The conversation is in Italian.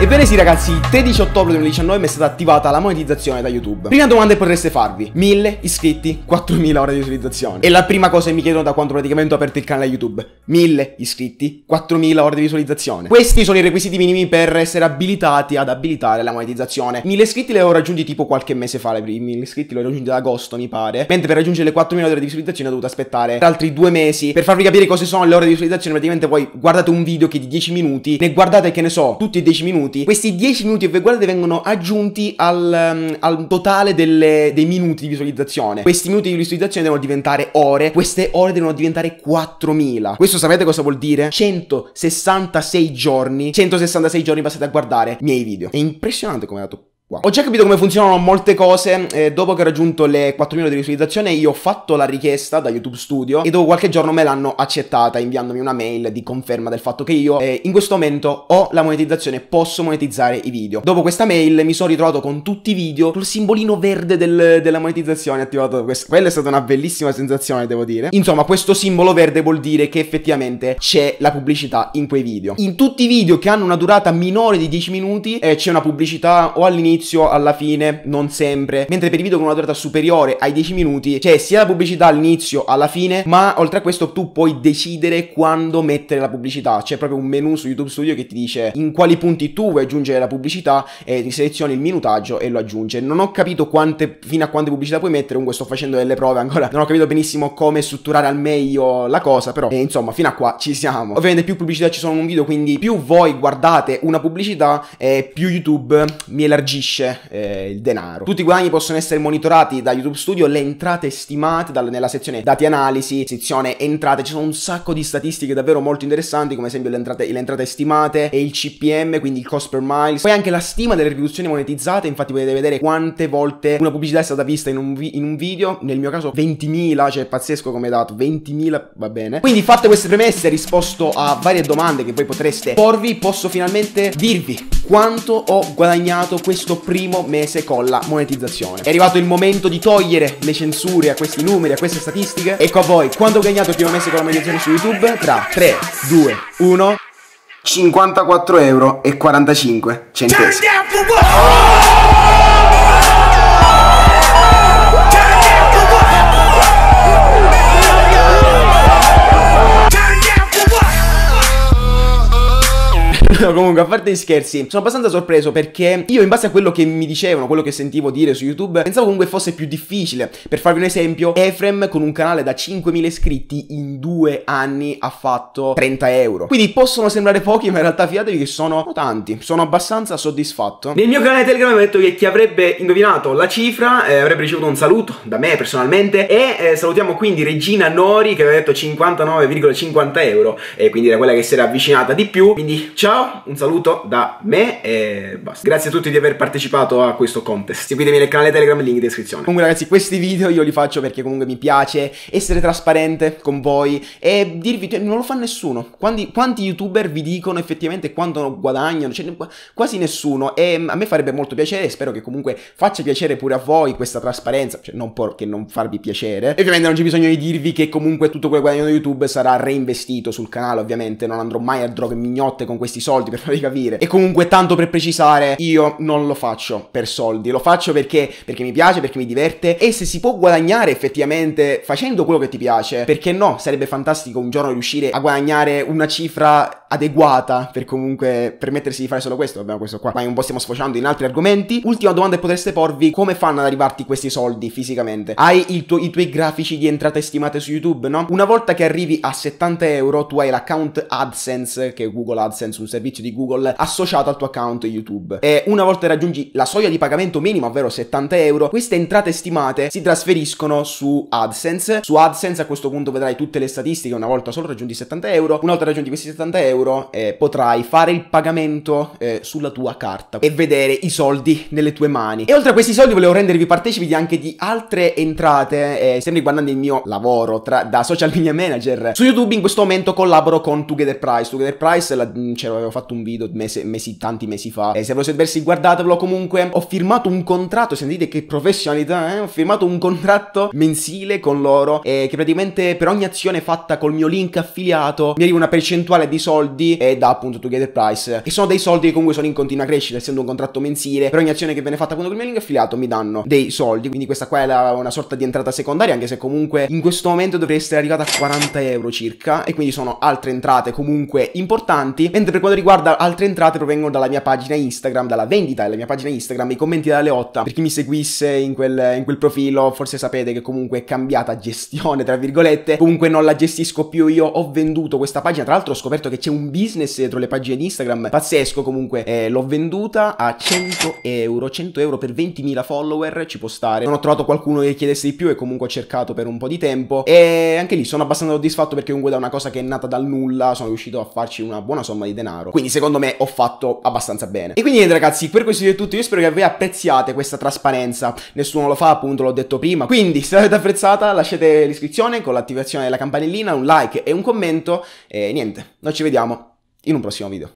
Ebbene sì ragazzi, il 13 ottobre 2019 mi è stata attivata la monetizzazione da YouTube. Prima domanda che potreste farvi, 1000 iscritti, 4000 ore di visualizzazione. E la prima cosa che mi chiedono da quando praticamente ho aperto il canale YouTube, 1000 iscritti, 4000 ore di visualizzazione. Questi sono i requisiti minimi per essere abilitati ad abilitare la monetizzazione. 1000 iscritti le ho raggiunti tipo qualche mese fa, i 1000 iscritti li ho raggiunti ad agosto mi pare, mentre per raggiungere le 4000 ore di visualizzazione ho dovuto aspettare altri due mesi. Per farvi capire cosa sono le ore di visualizzazione praticamente voi guardate un video che è di 10 minuti, ne guardate che ne so, tutti i 10 minuti minuti. Questi 10 minuti e guardate vengono aggiunti al, um, al totale delle, dei minuti di visualizzazione. Questi minuti di visualizzazione devono diventare ore, queste ore devono diventare 4000. Questo sapete cosa vuol dire? 166 giorni, 166 giorni passate a guardare i miei video. È impressionante come è andato Wow. Ho già capito come funzionano molte cose, eh, dopo che ho raggiunto le 4.000 di visualizzazione io ho fatto la richiesta da YouTube Studio e dopo qualche giorno me l'hanno accettata inviandomi una mail di conferma del fatto che io eh, in questo momento ho la monetizzazione, posso monetizzare i video. Dopo questa mail mi sono ritrovato con tutti i video col simbolino verde del, della monetizzazione attivato. Questo. Quella è stata una bellissima sensazione devo dire. Insomma questo simbolo verde vuol dire che effettivamente c'è la pubblicità in quei video. In tutti i video che hanno una durata minore di 10 minuti eh, c'è una pubblicità o all'inizio dall'inizio alla fine, non sempre. Mentre per i video con una durata superiore ai 10 minuti c'è sia la pubblicità all'inizio alla fine, ma oltre a questo tu puoi decidere quando mettere la pubblicità. C'è proprio un menu su YouTube Studio che ti dice in quali punti tu vuoi aggiungere la pubblicità e ti selezioni il minutaggio e lo aggiunge. Non ho capito quante, fino a quante pubblicità puoi mettere, comunque sto facendo delle prove ancora. Non ho capito benissimo come strutturare al meglio la cosa, però eh, insomma fino a qua ci siamo. Ovviamente più pubblicità ci sono in un video, quindi più voi guardate una pubblicità, e eh, più YouTube mi elargisce gestisce eh, il denaro. Tutti i guadagni possono essere monitorati da YouTube Studio, le entrate stimate dal, nella sezione dati analisi, sezione entrate, ci sono un sacco di statistiche davvero molto interessanti come esempio le entrate, le entrate stimate e il CPM, quindi il cost per miles, poi anche la stima delle riproduzioni monetizzate, infatti potete vedere quante volte una pubblicità è stata vista in un, vi in un video, nel mio caso 20.000, cioè è pazzesco come dato, 20.000 va bene. Quindi fatte queste premesse, risposto a varie domande che voi potreste porvi, posso finalmente dirvi quanto ho guadagnato questo primo mese con la monetizzazione. È arrivato il momento di togliere le censure a questi numeri, a queste statistiche. Ecco a voi quanto ho guadagnato il primo mese con la monetizzazione su YouTube tra 3, 2, 1. 54 euro e 45 centesimi. No, comunque, a parte gli scherzi, sono abbastanza sorpreso perché io, in base a quello che mi dicevano, quello che sentivo dire su YouTube, pensavo comunque fosse più difficile. Per farvi un esempio, Efrem con un canale da 5.000 iscritti in due anni ha fatto 30 euro. Quindi possono sembrare pochi, ma in realtà fidatevi che sono tanti. Sono abbastanza soddisfatto. Nel mio canale Telegram ho detto che chi avrebbe indovinato la cifra eh, avrebbe ricevuto un saluto da me personalmente. E eh, salutiamo quindi Regina Nori che aveva detto 59,50 euro. E eh, quindi era quella che si era avvicinata di più. Quindi ciao! un saluto da me e basta. Grazie a tutti di aver partecipato a questo contest. Seguitemi nel canale Telegram, link in descrizione. Comunque ragazzi, questi video io li faccio perché comunque mi piace essere trasparente con voi e dirvi, non lo fa nessuno. Quanti, quanti youtuber vi dicono effettivamente quanto guadagnano? Cioè, quasi nessuno e mm, a me farebbe molto piacere e spero che comunque faccia piacere pure a voi questa trasparenza, cioè non può che non farvi piacere. E ovviamente non c'è bisogno di dirvi che comunque tutto quello che guadagno da YouTube sarà reinvestito sul canale, ovviamente non andrò mai a droghe mignotte con questi soldi modi per farvi capire. E comunque, tanto per precisare, io non lo faccio per soldi, lo faccio perché, perché mi piace, perché mi diverte e se si può guadagnare effettivamente facendo quello che ti piace, perché no? Sarebbe fantastico un giorno riuscire a guadagnare una cifra adeguata per comunque permettersi di fare solo questo, abbiamo questo qua, ma un po' stiamo sfociando in altri argomenti. Ultima domanda che potreste porvi, come fanno ad arrivarti questi soldi fisicamente? Hai tuo, i tuoi grafici di entrate stimate su YouTube, no? Una volta che arrivi a 70 euro tu hai l'account AdSense, che è Google AdSense, un servizio servizio di Google associato al tuo account YouTube. E una volta raggiungi la soglia di pagamento minima, ovvero 70 euro, queste entrate stimate si trasferiscono su AdSense. Su AdSense a questo punto vedrai tutte le statistiche, una volta solo raggiunti 70 euro, una volta raggiunti questi 70 euro eh, potrai fare il pagamento eh, sulla tua carta e vedere i soldi nelle tue mani. E oltre a questi soldi volevo rendervi partecipi anche di altre entrate, eh, sempre riguardando il mio lavoro tra, da social media manager. Su YouTube in questo momento collaboro con Together Price. Together Price, la, mm, ce l'avevo fatto fatto un video mese, mesi, tanti mesi fa. E se volete vedersi, guardatevelo. Comunque, ho firmato un contratto. Sentite che professionalità, eh? Ho firmato un contratto mensile con loro. E che praticamente per ogni azione fatta col mio link affiliato mi arriva una percentuale di soldi e da appunto Together Price. Che sono dei soldi che comunque sono in continua crescita, essendo un contratto mensile. Per ogni azione che viene fatta con il mio link affiliato mi danno dei soldi. Quindi questa qua è la, una sorta di entrata secondaria, anche se comunque in questo momento dovrei essere arrivata a 40 euro circa. E quindi sono altre entrate comunque importanti. Mentre per quanto riguarda riguarda altre entrate provengono dalla mia pagina Instagram, dalla vendita della mia pagina Instagram, i commenti della Leotta. Per chi mi seguisse in quel, in quel profilo, forse sapete che comunque è cambiata gestione, tra virgolette. Comunque non la gestisco più io, ho venduto questa pagina. Tra l'altro ho scoperto che c'è un business dietro le pagine di Instagram, pazzesco comunque. Eh, l'ho venduta a 100 euro, 100 euro per 20.000 follower, ci può stare. Non ho trovato qualcuno che chiedesse di più e comunque ho cercato per un po' di tempo. E anche lì sono abbastanza soddisfatto perché comunque da una cosa che è nata dal nulla sono riuscito a farci una buona somma di denaro. Quindi secondo me ho fatto abbastanza bene. E quindi niente ragazzi, per questo video è tutto. Io spero che voi apprezziate questa trasparenza. Nessuno lo fa, appunto, l'ho detto prima. Quindi se l'avete apprezzata lasciate l'iscrizione con l'attivazione della campanellina, un like e un commento. E niente, noi ci vediamo in un prossimo video.